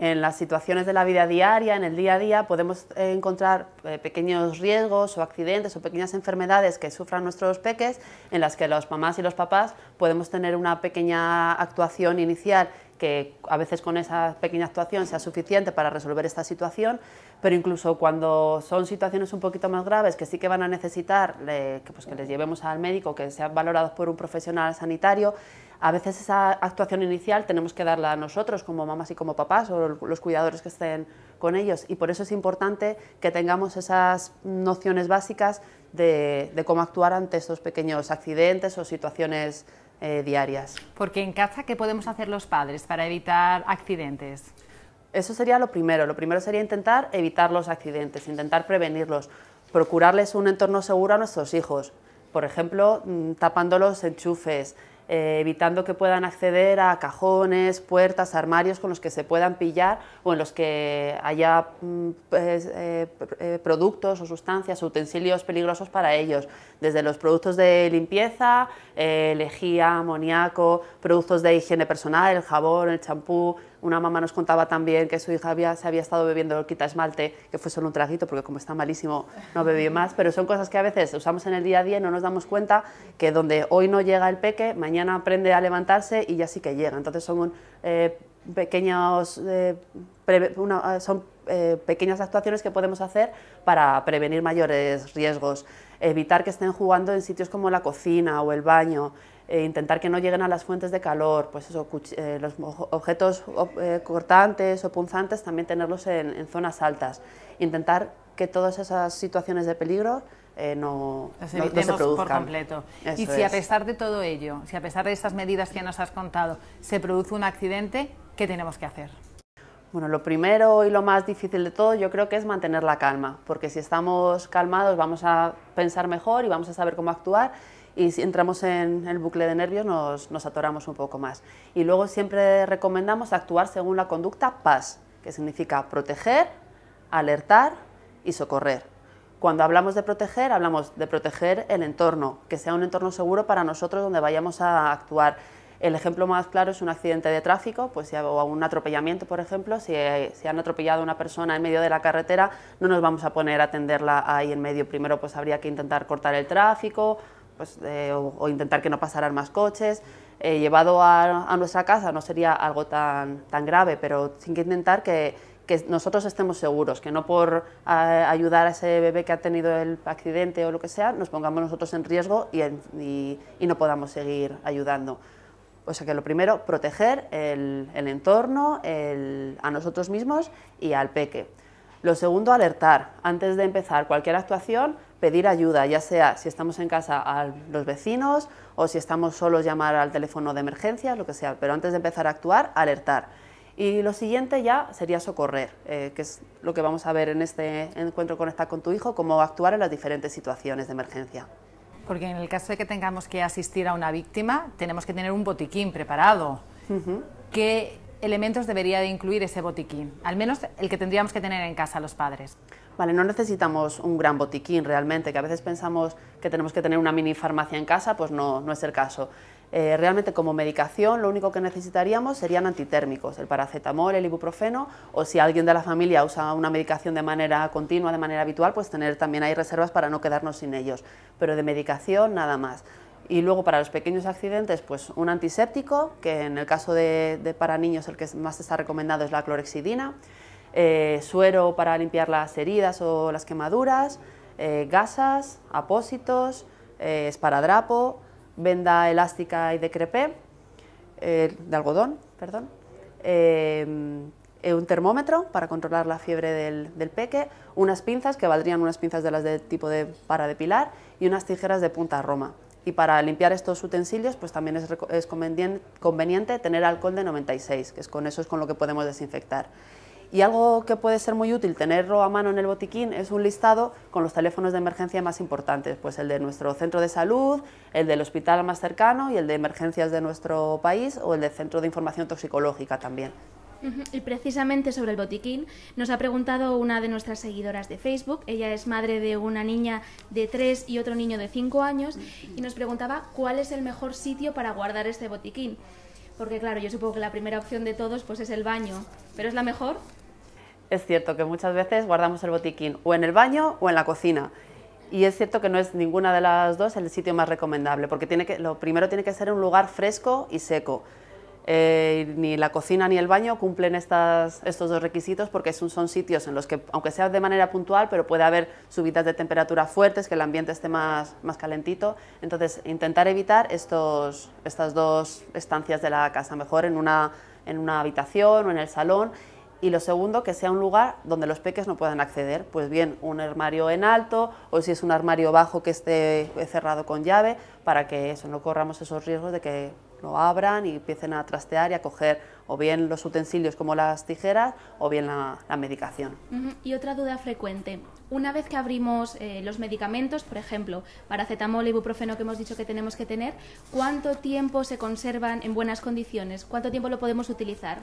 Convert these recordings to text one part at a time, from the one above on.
en las situaciones de la vida diaria, en el día a día, podemos eh, encontrar eh, pequeños riesgos o accidentes o pequeñas enfermedades que sufran nuestros peques, en las que los mamás y los papás podemos tener una pequeña actuación inicial que a veces con esa pequeña actuación sea suficiente para resolver esta situación, pero incluso cuando son situaciones un poquito más graves que sí que van a necesitar que, pues, que les llevemos al médico, que sean valorados por un profesional sanitario, a veces esa actuación inicial tenemos que darla a nosotros como mamás y como papás o los cuidadores que estén con ellos y por eso es importante que tengamos esas nociones básicas de, cómo actuar ante estos pequeños accidentes o situaciones eh, diarias. Porque en casa, ¿qué podemos hacer los padres para evitar accidentes? Eso sería lo primero. Lo primero sería intentar evitar los accidentes, intentar prevenirlos, procurarles un entorno seguro a nuestros hijos. Por ejemplo, mm, tapando los enchufes, eh, evitando que puedan acceder a cajones, puertas, armarios con los que se puedan pillar o en los que haya mm, pues, eh, eh, productos o sustancias, utensilios peligrosos para ellos, desde los productos de limpieza, lejía, amoníaco, productos de higiene personal, el jabón, el champú, una mamá nos contaba también que su hija había, se había estado bebiendo quita esmalte, que fue solo un traguito, porque como está malísimo no bebió más, pero son cosas que a veces usamos en el día a día y no nos damos cuenta que donde hoy no llega el peque, mañana aprende a levantarse y ya sí que llega. Entonces son eh, eh, son eh, pequeñas actuaciones que podemos hacer para prevenir mayores riesgos, evitar que estén jugando en sitios como la cocina o el baño, eh, intentar que no lleguen a las fuentes de calor, pues eh, los objetos eh, cortantes o punzantes también tenerlos en, zonas altas, intentar que todas esas situaciones de peligro no, se produzcan. por completo. y si a pesar de todo ello, si a pesar de estas medidas que nos has contado, se produce un accidente, ¿qué tenemos que hacer? Bueno, lo primero y lo más difícil de todo yo creo que es mantener la calma, porque si estamos calmados vamos a pensar mejor y vamos a saber cómo actuar y si entramos en el bucle de nervios nos, atoramos un poco más. Y luego siempre recomendamos actuar según la conducta PAS, que significa proteger, alertar y socorrer. Cuando hablamos de proteger, hablamos de proteger el entorno, que sea un entorno seguro para nosotros donde vayamos a actuar. El ejemplo más claro es un accidente de tráfico, pues o un atropellamiento, por ejemplo, si, eh, si, han atropellado a una persona en medio de la carretera, no nos vamos a poner a atenderla ahí en medio. Primero, pues habría que intentar cortar el tráfico, pues, eh, o, intentar que no pasaran más coches. Eh, llevado a, nuestra casa no sería algo tan, grave, pero sin que intentar que, nosotros estemos seguros, que no por ayudar a ese bebé que ha tenido el accidente o lo que sea, nos pongamos nosotros en riesgo y, no podamos seguir ayudando. O sea que lo primero, proteger el, entorno, a nosotros mismos y al peque. Lo segundo, alertar. Antes de empezar cualquier actuación, pedir ayuda, ya sea si estamos en casa a los vecinos o si estamos solos, llamar al teléfono de emergencia, lo que sea. Pero antes de empezar a actuar, alertar. Y lo siguiente ya sería socorrer, eh, que es lo que vamos a ver en este encuentro Conectar con tu hijo, cómo actuar en las diferentes situaciones de emergencia. Porque en el caso de que tengamos que asistir a una víctima, tenemos que tener un botiquín preparado. que elementos debería de incluir ese botiquín? Al menos el que tendríamos que tener en casa los padres. Vale, no necesitamos un gran botiquín realmente, que a veces pensamos que tenemos que tener una mini farmacia en casa, pues no, no es el caso. Eh, realmente como medicación lo único que necesitaríamos serían antitérmicos, el paracetamol, el ibuprofeno, o si alguien de la familia usa una medicación de manera continua, de manera habitual, pues tener también hay reservas para no quedarnos sin ellos. Pero de medicación nada más. Y luego para los pequeños accidentes, pues un antiséptico, que en el caso de, para niños el que más está recomendado es la clorexidina, eh, suero para limpiar las heridas o las quemaduras, eh, gasas, apósitos, eh, esparadrapo, venda elástica y de crepé, de algodón, perdón, un termómetro para controlar la fiebre del, peque, unas pinzas que valdrían unas pinzas de las de tipo de para depilar y unas tijeras de punta roma. Y para limpiar estos utensilios, pues también es, conveniente, tener alcohol de 96, que es con eso es con lo que podemos desinfectar. Y algo que puede ser muy útil tenerlo a mano en el botiquín es un listado con los teléfonos de emergencia más importantes, pues el de nuestro centro de salud, el del hospital más cercano y el de emergencias de nuestro país o el del centro de información toxicológica también. Y precisamente sobre el botiquín nos ha preguntado una de nuestras seguidoras de Facebook. Ella es madre de una niña de 3 y otro niño de 5 años y nos preguntaba cuál es el mejor sitio para guardar este botiquín. Porque claro, yo supongo que la primera opción de todos pues es el baño, pero es la mejor. Es cierto que muchas veces guardamos el botiquín o en el baño o en la cocina. Y es cierto que no es ninguna de las dos el sitio más recomendable, porque tiene que, lo primero tiene que ser un lugar fresco y seco. Eh, ni la cocina ni el baño cumplen estas, estos dos requisitos porque son, son, sitios en los que, aunque sea de manera puntual, pero puede haber subidas de temperatura fuertes, que el ambiente esté más, más calentito. Entonces, intentar evitar estos, estas dos estancias de la casa, mejor en en una habitación o en el salón y lo segundo, que sea un lugar donde los peques no puedan acceder, pues bien, un armario en alto o si es un armario bajo que esté cerrado con llave, para que eso, no corramos esos riesgos de que lo abran y empiecen a trastear y a coger o bien los utensilios como las tijeras o bien la, medicación. Y otra duda frecuente, una vez que abrimos eh, los medicamentos, por ejemplo, paracetamol y ibuprofeno que hemos dicho que tenemos que tener, ¿cuánto tiempo se conservan en buenas condiciones? ¿Cuánto tiempo lo podemos utilizar?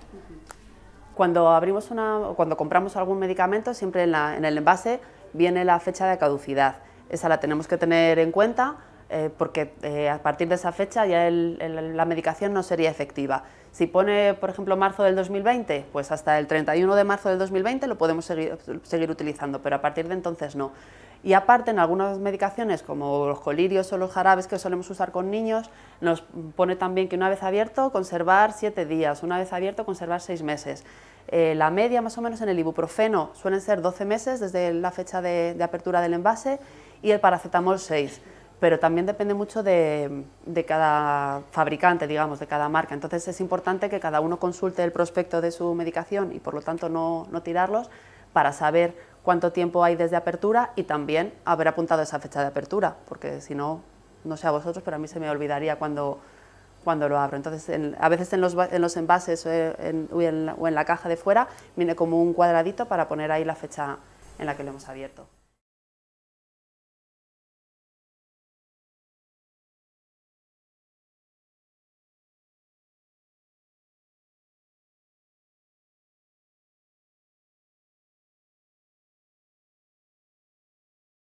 Cuando abrimos una, cuando compramos algún medicamento, siempre en, el envase viene la fecha de caducidad. Esa la tenemos que tener en cuenta eh, porque eh, a partir de esa fecha ya la medicación no sería efectiva. Si pone, por ejemplo, marzo del 2020, pues hasta el 31 de marzo del 2020 lo podemos seguir, seguir utilizando, pero a partir de entonces no. Y aparte, en algunas medicaciones, como los colirios o los jarabes que solemos usar con niños, nos pone también que una vez abierto, conservar siete días, una vez abierto, conservar seis meses. Eh, la media más o menos en el ibuprofeno suelen ser 12 meses desde la fecha de, apertura del envase y el paracetamol 6 pero también depende mucho de, cada fabricante, digamos, de cada marca. Entonces es importante que cada uno consulte el prospecto de su medicación y por lo tanto no, no tirarlos para saber cuánto tiempo hay desde apertura y también haber apuntado esa fecha de apertura, porque si no, no sé a vosotros, pero a mí se me olvidaría cuando cuando lo abro. Entonces, a veces en los, en los envases o en, o en la caja de fuera viene como un cuadradito para poner ahí la fecha en la que lo hemos abierto.